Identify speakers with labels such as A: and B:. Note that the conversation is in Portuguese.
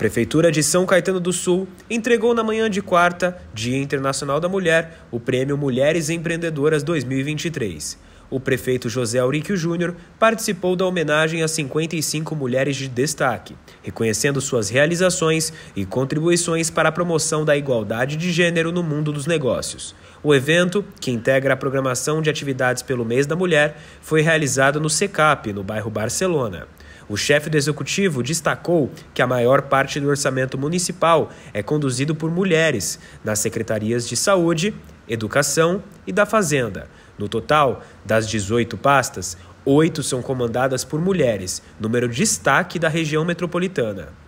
A: Prefeitura de São Caetano do Sul entregou na manhã de quarta, Dia Internacional da Mulher, o Prêmio Mulheres Empreendedoras 2023. O prefeito José Auríquio Júnior participou da homenagem a 55 mulheres de destaque, reconhecendo suas realizações e contribuições para a promoção da igualdade de gênero no mundo dos negócios. O evento, que integra a programação de atividades pelo Mês da Mulher, foi realizado no SECAP, no bairro Barcelona. O chefe do executivo destacou que a maior parte do orçamento municipal é conduzido por mulheres nas secretarias de saúde, educação e da fazenda no total, das 18 pastas, oito são comandadas por mulheres, número destaque da região metropolitana.